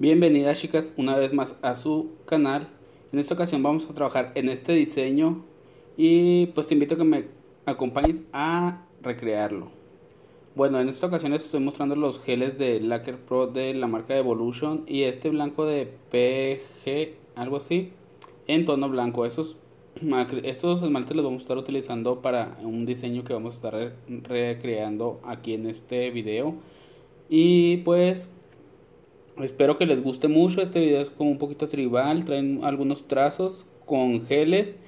Bienvenidas chicas una vez más a su canal. En esta ocasión vamos a trabajar en este diseño y pues te invito a que me acompañes a recrearlo. Bueno, en esta ocasión les estoy mostrando los geles de Lacquer Pro de la marca Evolution y este blanco de PG, algo así, en tono blanco. esos estos esmaltes los vamos a estar utilizando para un diseño que vamos a estar recreando aquí en este video. Y pues Espero que les guste mucho. Este video es como un poquito tribal. Traen algunos trazos con geles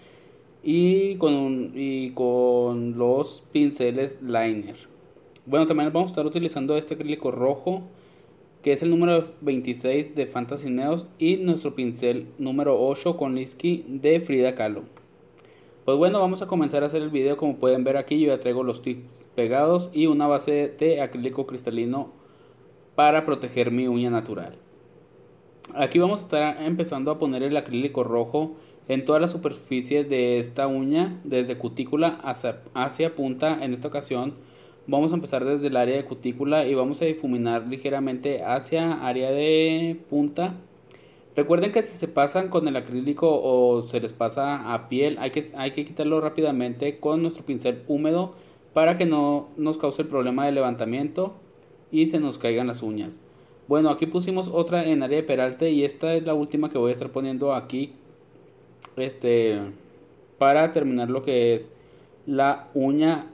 y con, con los pinceles liner. Bueno, también vamos a estar utilizando este acrílico rojo que es el número 26 de Fantasy Neos y nuestro pincel número 8 con Liski de Frida Kahlo. Pues bueno, vamos a comenzar a hacer el video. Como pueden ver aquí, yo ya traigo los tips pegados y una base de acrílico cristalino para proteger mi uña natural. Aquí vamos a estar empezando a poner el acrílico rojo en toda la superficie de esta uña, desde cutícula hacia, punta. En esta ocasión vamos a empezar desde el área de cutícula y vamos a difuminar ligeramente hacia área de punta. Recuerden que si se pasan con el acrílico o se les pasa a piel, hay que, hay que quitarlo rápidamente con nuestro pincel húmedo para que no nos cause el problema de levantamiento y se nos caigan las uñas. Bueno, aquí pusimos otra en área de peralte y esta es la última que voy a estar poniendo aquí este para terminar lo que es la uña.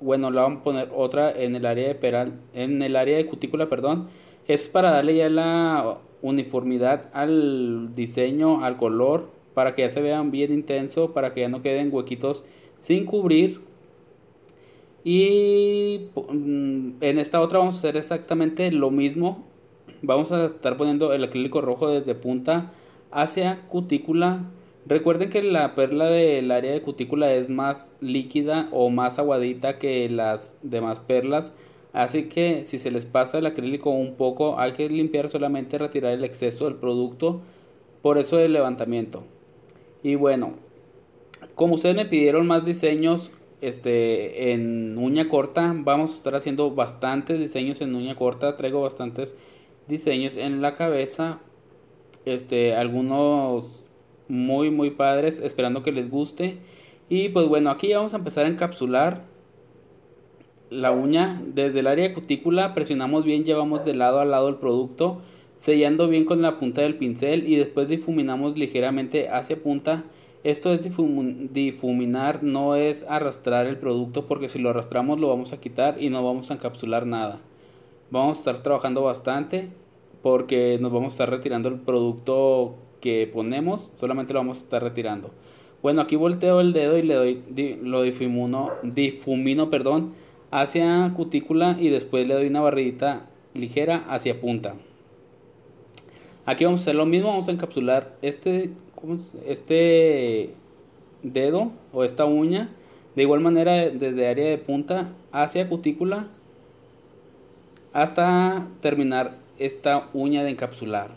Bueno, la vamos a poner otra en el área de peral en el área de cutícula, perdón. Es para darle ya la uniformidad al diseño, al color, para que ya se vean bien intenso, para que ya no queden huequitos sin cubrir y mm, en esta otra vamos a hacer exactamente lo mismo. Vamos a estar poniendo el acrílico rojo desde punta hacia cutícula. Recuerden que la perla del área de cutícula es más líquida o más aguadita que las demás perlas. Así que si se les pasa el acrílico un poco hay que limpiar solamente retirar el exceso del producto. Por eso el levantamiento. Y bueno, como ustedes me pidieron más diseños, este, en uña corta. Vamos a estar haciendo bastantes diseños en uña corta. Traigo bastantes diseños en la cabeza. Este, algunos muy, muy padres. Esperando que les guste. Y pues bueno, aquí vamos a empezar a encapsular la uña. Desde el área cutícula presionamos bien, llevamos de lado a lado el producto. Sellando bien con la punta del pincel y después difuminamos ligeramente hacia punta esto es difuminar, no es arrastrar el producto porque si lo arrastramos lo vamos a quitar y no vamos a encapsular nada. Vamos a estar trabajando bastante porque nos vamos a estar retirando el producto que ponemos, solamente lo vamos a estar retirando. Bueno, aquí volteo el dedo y le doy, lo difumino, difumino perdón, hacia cutícula y después le doy una barridita ligera hacia punta. Aquí vamos a hacer lo mismo, vamos a encapsular este este dedo o esta uña, de igual manera desde área de punta hacia cutícula hasta terminar esta uña de encapsular.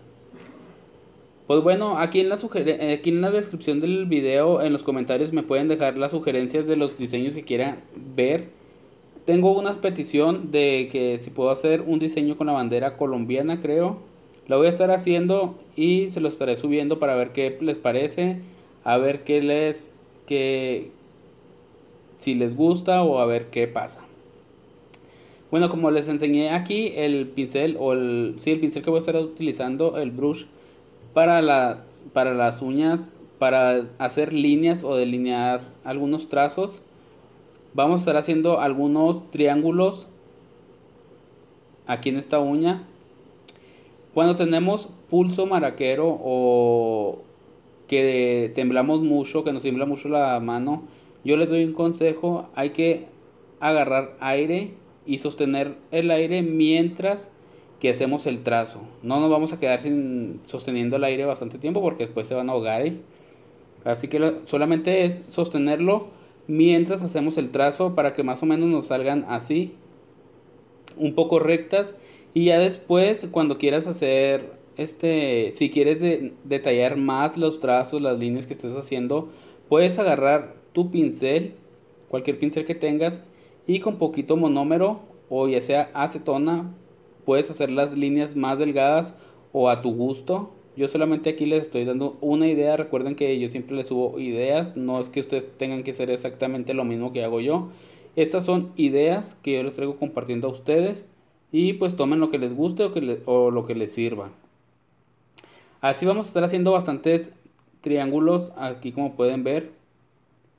Pues bueno, aquí en, la aquí en la descripción del video, en los comentarios me pueden dejar las sugerencias de los diseños que quieran ver. Tengo una petición de que si puedo hacer un diseño con la bandera colombiana, creo lo voy a estar haciendo y se lo estaré subiendo para ver qué les parece, a ver qué les, que si les gusta o a ver qué pasa. Bueno, como les enseñé aquí, el pincel o el, sí, el pincel que voy a estar utilizando, el brush, para, la, para las uñas, para hacer líneas o delinear algunos trazos. Vamos a estar haciendo algunos triángulos aquí en esta uña cuando tenemos pulso maraquero o que temblamos mucho, que nos tiembla mucho la mano, yo les doy un consejo, hay que agarrar aire y sostener el aire mientras que hacemos el trazo. No nos vamos a quedar sin sosteniendo el aire bastante tiempo porque después se van a ahogar. ¿eh? Así que solamente es sostenerlo mientras hacemos el trazo para que más o menos nos salgan así, un poco rectas y ya después, cuando quieras hacer, este, si quieres detallar más los trazos, las líneas que estés haciendo, puedes agarrar tu pincel, cualquier pincel que tengas, y con poquito monómero o ya sea acetona, puedes hacer las líneas más delgadas o a tu gusto. Yo solamente aquí les estoy dando una idea. Recuerden que yo siempre les subo ideas. No es que ustedes tengan que hacer exactamente lo mismo que hago yo. Estas son ideas que yo les traigo compartiendo a ustedes y pues tomen lo que les guste o, que o lo que les sirva. Así vamos a estar haciendo bastantes triángulos aquí como pueden ver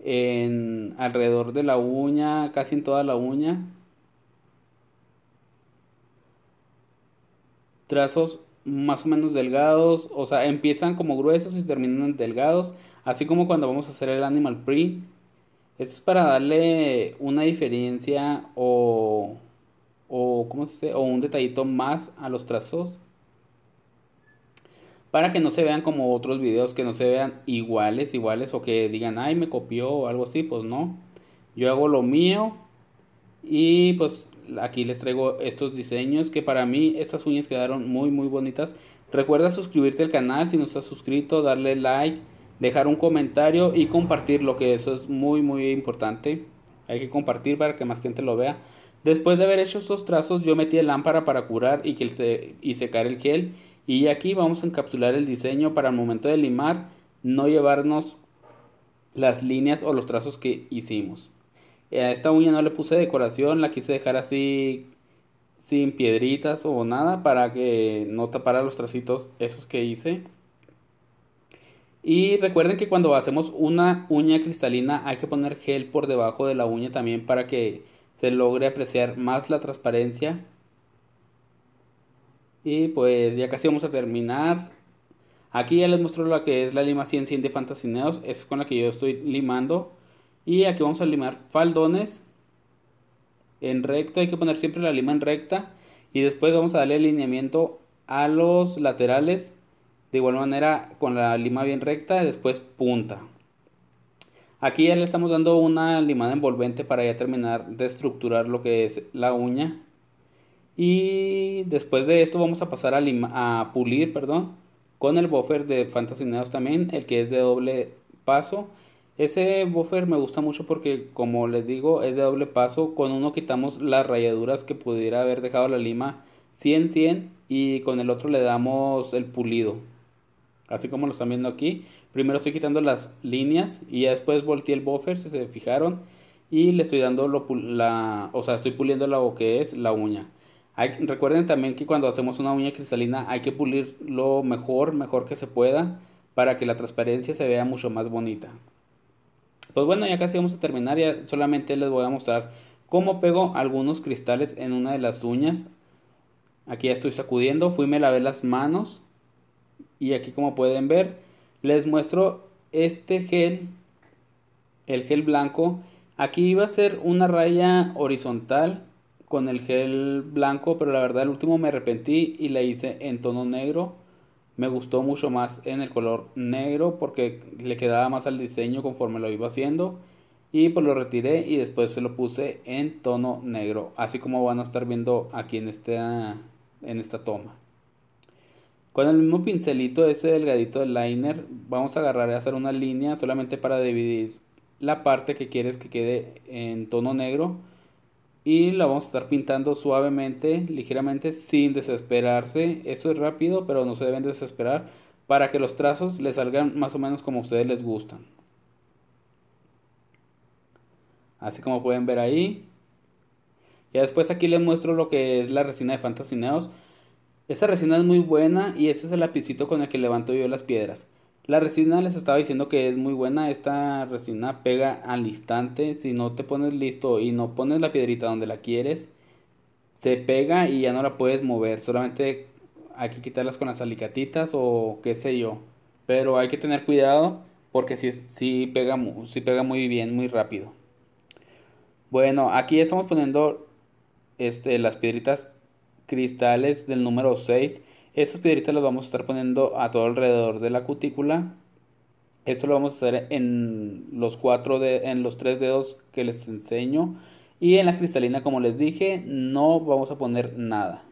en alrededor de la uña, casi en toda la uña. Trazos más o menos delgados, o sea, empiezan como gruesos y terminan delgados, así como cuando vamos a hacer el animal print. Esto es para darle una diferencia o o, ¿cómo se o un detallito más a los trazos para que no se vean como otros videos que no se vean iguales, iguales o que digan, ay, me copió o algo así, pues no. Yo hago lo mío y pues aquí les traigo estos diseños que para mí estas uñas quedaron muy muy bonitas. Recuerda suscribirte al canal si no estás suscrito, darle like, dejar un comentario y compartir lo que eso es muy muy importante. Hay que compartir para que más gente lo vea. Después de haber hecho estos trazos, yo metí la lámpara para curar y, que y secar el gel. Y aquí vamos a encapsular el diseño para el momento de limar, no llevarnos las líneas o los trazos que hicimos. A esta uña no le puse decoración, la quise dejar así sin piedritas o nada para que no tapara los tracitos esos que hice. Y recuerden que cuando hacemos una uña cristalina hay que poner gel por debajo de la uña también para que se logre apreciar más la transparencia. Y pues ya casi vamos a terminar. Aquí ya les muestro lo que es la lima 100-100 de Fantasineos. Es con la que yo estoy limando. Y aquí vamos a limar faldones en recta. Hay que poner siempre la lima en recta. Y después vamos a darle alineamiento a los laterales. De igual manera con la lima bien recta. y Después punta. Aquí ya le estamos dando una limada envolvente para ya terminar de estructurar lo que es la uña. Y después de esto vamos a pasar a, pulir perdón, con el buffer de Fantasy también, el que es de doble paso. Ese buffer me gusta mucho porque como les digo es de doble paso, con uno quitamos las rayaduras que pudiera haber dejado la lima 100-100 y con el otro le damos el pulido. Así como lo están viendo aquí, Primero estoy quitando las líneas y ya después volteé el buffer, si se fijaron. Y le estoy dando lo, la... O sea, estoy puliendo lo que es la uña. recuerden también que cuando hacemos una uña cristalina hay que pulir lo mejor, mejor que se pueda. Para que la transparencia se vea mucho más bonita. Pues bueno, ya casi vamos a terminar. Ya solamente les voy a mostrar cómo pego algunos cristales en una de las uñas. Aquí ya estoy sacudiendo. Fui me lavé las manos. Y aquí como pueden ver les muestro este gel, el gel blanco. Aquí iba a ser una raya horizontal con el gel blanco, pero la verdad el último me arrepentí y le hice en tono negro. Me gustó mucho más en el color negro porque le quedaba más al diseño conforme lo iba haciendo. Y pues lo retiré y después se lo puse en tono negro, así como van a estar viendo aquí en esta, en esta toma. Con el mismo pincelito, ese delgadito del liner, vamos a agarrar y hacer una línea solamente para dividir la parte que quieres que quede en tono negro. Y la vamos a estar pintando suavemente, ligeramente, sin desesperarse. Esto es rápido, pero no se deben desesperar para que los trazos les salgan más o menos como a ustedes les gustan. Así como pueden ver ahí. y después aquí les muestro lo que es la resina de Fantasy Neos. Esta resina es muy buena y este es el lapicito con el que levanto yo las piedras. La resina les estaba diciendo que es muy buena, esta resina pega al instante, si no te pones listo y no pones la piedrita donde la quieres, se pega y ya no la puedes mover, solamente hay que quitarlas con las alicatitas o qué sé yo, pero hay que tener cuidado porque si sí, pega, pega muy bien, muy rápido. Bueno, aquí estamos poniendo este, las piedritas cristales del número 6. Estas piedritas las vamos a estar poniendo a todo alrededor de la cutícula. Esto lo vamos a hacer en los, cuatro en los tres dedos que les enseño. Y en la cristalina, como les dije, no vamos a poner nada.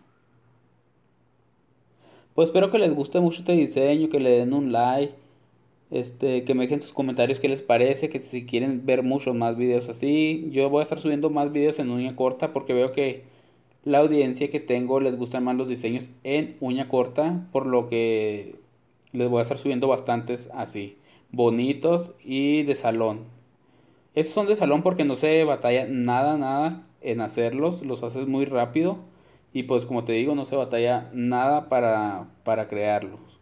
Pues espero que les guste mucho este diseño, que le den un like, este, que me dejen sus comentarios qué les parece, que si quieren ver muchos más videos así. Yo voy a estar subiendo más videos en uña corta porque veo que la audiencia que tengo les gustan más los diseños en uña corta, por lo que les voy a estar subiendo bastantes así, bonitos y de salón. Estos son de salón porque no se batalla nada, nada en hacerlos, los haces muy rápido y pues como te digo, no se batalla nada para, para crearlos.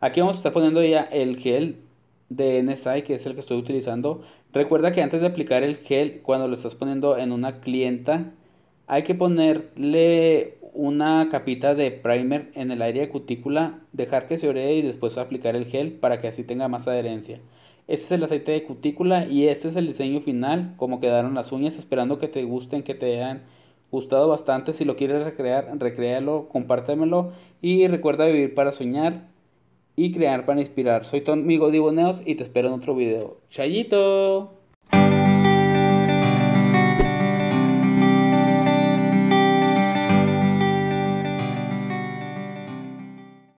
Aquí vamos a estar poniendo ya el gel de NSI, que es el que estoy utilizando, recuerda que antes de aplicar el gel, cuando lo estás poniendo en una clienta, hay que ponerle una capita de primer en el área de cutícula, dejar que se ore y después aplicar el gel para que así tenga más adherencia. Este es el aceite de cutícula y este es el diseño final, como quedaron las uñas, esperando que te gusten, que te hayan gustado bastante. Si lo quieres recrear, recréalo, compártemelo y recuerda vivir para soñar y crear para inspirar. Soy tu amigo Diboneos y te espero en otro video. ¡Chayito!